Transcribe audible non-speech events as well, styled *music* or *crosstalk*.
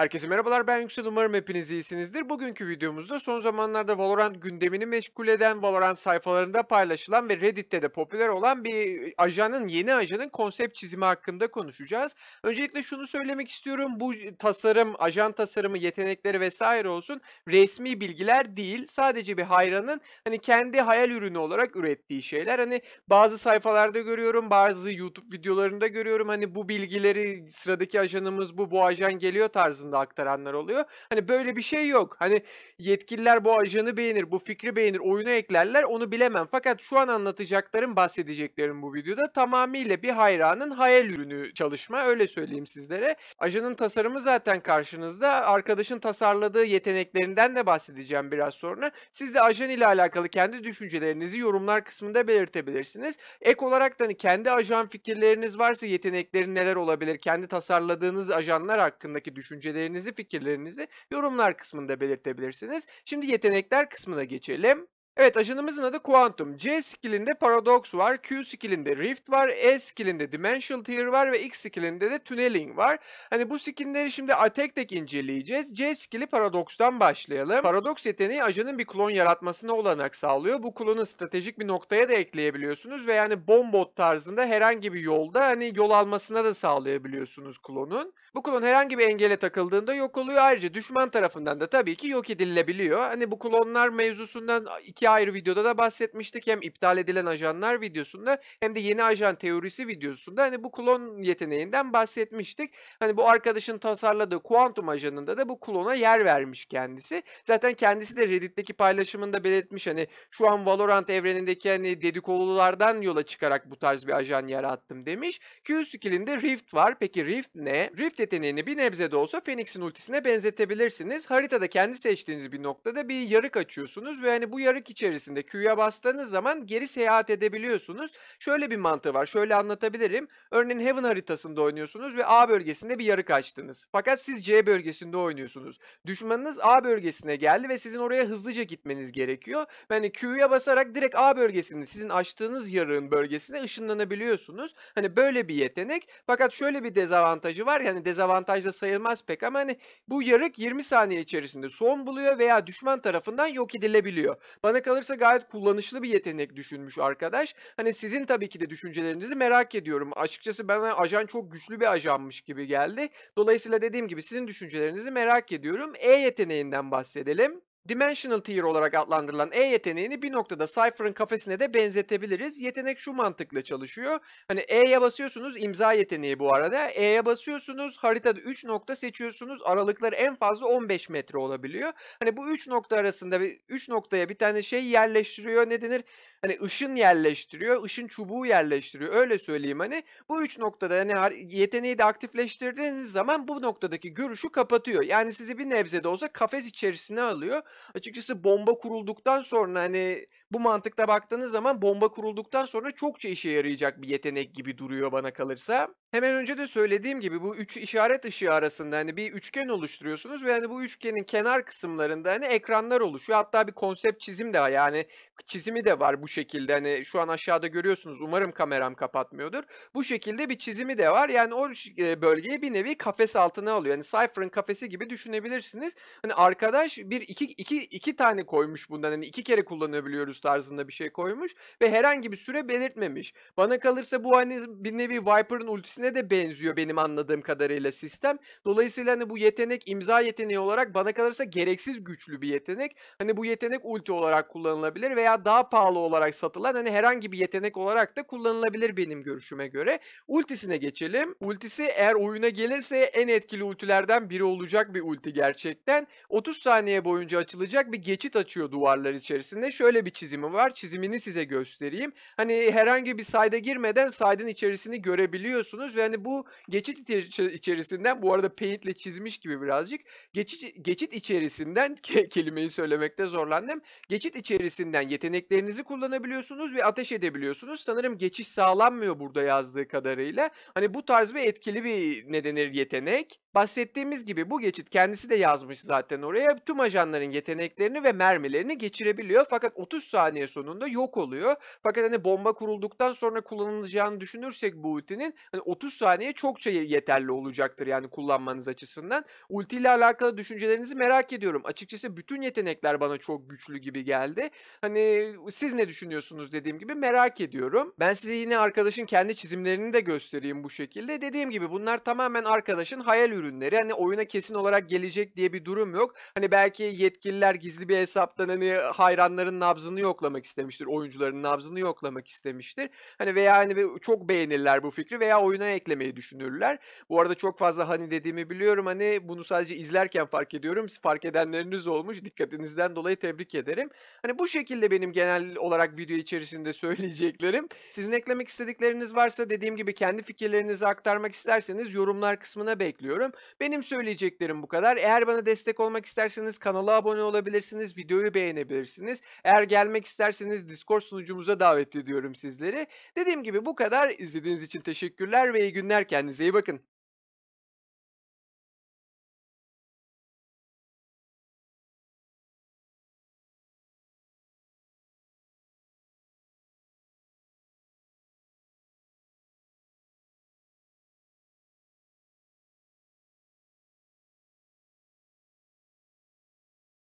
Herkese merhabalar ben Yüksel umarım hepiniz iyisinizdir. Bugünkü videomuzda son zamanlarda Valorant gündemini meşgul eden Valorant sayfalarında paylaşılan ve Reddit'te de popüler olan bir ajanın yeni ajanın konsept çizimi hakkında konuşacağız. Öncelikle şunu söylemek istiyorum bu tasarım ajan tasarımı yetenekleri vesaire olsun resmi bilgiler değil sadece bir hayranın hani kendi hayal ürünü olarak ürettiği şeyler hani bazı sayfalarda görüyorum bazı YouTube videolarında görüyorum hani bu bilgileri sıradaki ajanımız bu bu ajan geliyor tarzında aslında aktaranlar oluyor. Hani böyle bir şey yok. Hani yetkililer bu ajanı beğenir, bu fikri beğenir, oyunu eklerler onu bilemem. Fakat şu an anlatacaklarım, bahsedeceklerim bu videoda tamamıyla bir hayranın hayal ürünü çalışma öyle söyleyeyim sizlere. Ajanın tasarımı zaten karşınızda. Arkadaşın tasarladığı yeteneklerinden de bahsedeceğim biraz sonra. Siz de ajan ile alakalı kendi düşüncelerinizi yorumlar kısmında belirtebilirsiniz. Ek olarak da hani kendi ajan fikirleriniz varsa yetenekleri neler olabilir? Kendi tasarladığınız ajanlar hakkındaki düşünceleriniz düşüncelerinizi, fikirlerinizi yorumlar kısmında belirtebilirsiniz. Şimdi yetenekler kısmına geçelim. Evet ajanımızın adı Quantum. C skillinde Paradox var, Q skillinde Rift var, E skillinde Dimensional Tear var ve X skillinde de Tunneling var. Hani bu skillleri şimdi tek tek inceleyeceğiz. C skilli Paradox'tan başlayalım. Paradox yeteneği ajanın bir klon yaratmasına olanak sağlıyor. Bu klonu stratejik bir noktaya da ekleyebiliyorsunuz ve yani bombot tarzında herhangi bir yolda hani yol almasına da sağlayabiliyorsunuz klonun. Bu klon herhangi bir engele takıldığında yok oluyor. Ayrıca düşman tarafından da tabii ki yok edilebiliyor. Hani bu klonlar mevzusundan iki İki ayrı videoda da bahsetmiştik. Hem iptal edilen ajanlar videosunda hem de yeni ajan teorisi videosunda hani bu klon yeteneğinden bahsetmiştik. Hani bu arkadaşın tasarladığı kuantum ajanında da bu klona yer vermiş kendisi. Zaten kendisi de Reddit'teki paylaşımında belirtmiş hani şu an Valorant evrenindeki hani dedikodulardan yola çıkarak bu tarz bir ajan yarattım demiş. Q skill'inde Rift var. Peki Rift ne? Rift yeteneğini bir nebze de olsa Phoenix'in ultisine benzetebilirsiniz. Haritada kendi seçtiğiniz bir noktada bir yarık açıyorsunuz ve hani bu yarık park içerisinde Q'ya bastığınız zaman geri seyahat edebiliyorsunuz. Şöyle bir mantığı var. Şöyle anlatabilirim. Örneğin Heaven haritasında oynuyorsunuz ve A bölgesinde bir yarık açtınız. Fakat siz C bölgesinde oynuyorsunuz. Düşmanınız A bölgesine geldi ve sizin oraya hızlıca gitmeniz gerekiyor. Yani Q'ya basarak direkt A bölgesinde sizin açtığınız yarığın bölgesine ışınlanabiliyorsunuz. Hani böyle bir yetenek. Fakat şöyle bir dezavantajı var. Yani dezavantaj da sayılmaz pek ama hani bu yarık 20 saniye içerisinde son buluyor veya düşman tarafından yok edilebiliyor. Bana bana kalırsa gayet kullanışlı bir yetenek düşünmüş arkadaş. Hani sizin tabii ki de düşüncelerinizi merak ediyorum. Açıkçası ben ajan çok güçlü bir ajanmış gibi geldi. Dolayısıyla dediğim gibi sizin düşüncelerinizi merak ediyorum. E yeteneğinden bahsedelim. Dimensional Tier olarak adlandırılan E yeteneğini bir noktada Cypher'ın kafesine de benzetebiliriz. Yetenek şu mantıkla çalışıyor. Hani E'ye basıyorsunuz imza yeteneği bu arada. E'ye basıyorsunuz haritada 3 nokta seçiyorsunuz. Aralıkları en fazla 15 metre olabiliyor. Hani bu 3 nokta arasında 3 noktaya bir tane şey yerleştiriyor. Ne denir? hani ışın yerleştiriyor, ışın çubuğu yerleştiriyor. Öyle söyleyeyim hani. Bu üç noktada hani yeteneği de aktifleştirdiğiniz zaman bu noktadaki görüşü kapatıyor. Yani sizi bir nebze de olsa kafes içerisine alıyor. Açıkçası bomba kurulduktan sonra hani bu mantıkta baktığınız zaman bomba kurulduktan sonra çokça işe yarayacak bir yetenek gibi duruyor bana kalırsa. Hemen önce de söylediğim gibi bu üç işaret ışığı arasında hani bir üçgen oluşturuyorsunuz ve hani bu üçgenin kenar kısımlarında hani ekranlar oluşuyor. Hatta bir konsept çizim de var yani çizimi de var bu şekilde hani şu an aşağıda görüyorsunuz umarım kameram kapatmıyordur. Bu şekilde bir çizimi de var yani o e, bölgeyi bir nevi kafes altına alıyor. Yani Cypher'ın kafesi gibi düşünebilirsiniz. Hani arkadaş bir iki, iki, iki tane koymuş bundan hani iki kere kullanabiliyoruz tarzında bir şey koymuş ve herhangi bir süre belirtmemiş. Bana kalırsa bu hani bir nevi Viper'ın ultisine de benziyor benim anladığım kadarıyla sistem. Dolayısıyla hani bu yetenek imza yeteneği olarak bana kalırsa gereksiz güçlü bir yetenek. Hani bu yetenek ulti olarak kullanılabilir veya daha pahalı olarak satılan hani herhangi bir yetenek olarak da kullanılabilir benim görüşüme göre. Ultisine geçelim. Ultisi eğer oyuna gelirse en etkili ultilerden biri olacak bir ulti gerçekten. 30 saniye boyunca açılacak bir geçit açıyor duvarlar içerisinde. Şöyle bir çizgi çizimi var. Çizimini size göstereyim. Hani herhangi bir sayda girmeden saydın içerisini görebiliyorsunuz ve hani bu geçit içerisinden bu arada paintle çizmiş gibi birazcık geçit, geçit içerisinden ke kelimeyi söylemekte zorlandım. Geçit içerisinden yeteneklerinizi kullanabiliyorsunuz ve ateş edebiliyorsunuz. Sanırım geçiş sağlanmıyor burada yazdığı kadarıyla. Hani bu tarz bir etkili bir nedenir yetenek. Bahsettiğimiz gibi bu geçit kendisi de yazmış zaten oraya. Tüm ajanların yeteneklerini ve mermilerini geçirebiliyor. Fakat 30 saat saniye sonunda yok oluyor. Fakat hani bomba kurulduktan sonra kullanılacağını düşünürsek bu ultinin hani 30 saniye çokça yeterli olacaktır yani kullanmanız açısından. Ulti ile alakalı düşüncelerinizi merak ediyorum. Açıkçası bütün yetenekler bana çok güçlü gibi geldi. Hani siz ne düşünüyorsunuz dediğim gibi merak ediyorum. Ben size yine arkadaşın kendi çizimlerini de göstereyim bu şekilde. Dediğim gibi bunlar tamamen arkadaşın hayal ürünleri. Hani oyuna kesin olarak gelecek diye bir durum yok. Hani belki yetkililer gizli bir hesaptan hani hayranların nabzını yok yoklamak istemiştir. Oyuncuların nabzını yoklamak istemiştir. Hani veya hani çok beğenirler bu fikri veya oyuna eklemeyi düşünürler. Bu arada çok fazla hani dediğimi biliyorum. Hani bunu sadece izlerken fark ediyorum. Fark edenleriniz olmuş. Dikkatinizden dolayı tebrik ederim. Hani bu şekilde benim genel olarak video içerisinde *laughs* söyleyeceklerim. Sizin eklemek istedikleriniz varsa dediğim gibi kendi fikirlerinizi aktarmak isterseniz yorumlar kısmına bekliyorum. Benim söyleyeceklerim bu kadar. Eğer bana destek olmak isterseniz kanala abone olabilirsiniz, videoyu beğenebilirsiniz. Eğer gelmek görmek isterseniz Discord sunucumuza davet ediyorum sizleri. Dediğim gibi bu kadar. İzlediğiniz için teşekkürler ve iyi günler. Kendinize iyi bakın.